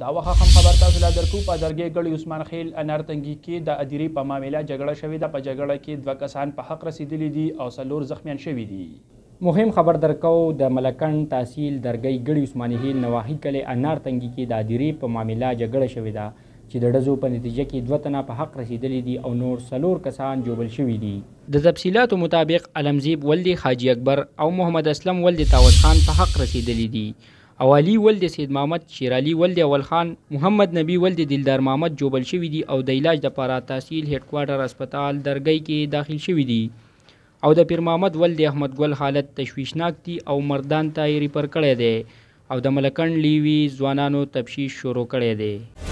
دا وخه هم خبر تاسو لا درکو په درګې ګړی عثمان خیل انارتنګي کې د اديري په معاملې جګړه شوې ده په جګړه کې دوه کسان په حق رسیدلي دي او څلور زخمیان شوي دي مهم خبر درکو د ملکند تحصیل درګې ګړی عثمان خیل نواحي کلی انارتنګي کې د اديري په معاملې جګړه شوې ده چې د ډزو په نتیجه کې دوه تنه په حق رسیدلي دي او نور څلور کسان جوبل شوي دي د تفصيلاتو مطابق علمزیب ولدي حاجی اکبر او محمد اسلم ولدي تاوت خان په حق رسیدلي دي او علي ولد سید محمد شیر علي ولد اول خان محمد نبی ولد دلدار محمد جوبل شوی دي او د علاج لپاره تحصیل هډ کوارټر هسپتال درګۍ کې داخل شوی دي او د پیر محمد ولد احمد ګل حالت تشویشناک دي او مردان ته یې ریپر کړی دی او د ملکن لیوی ځوانانو تبشیش شروع کړی دی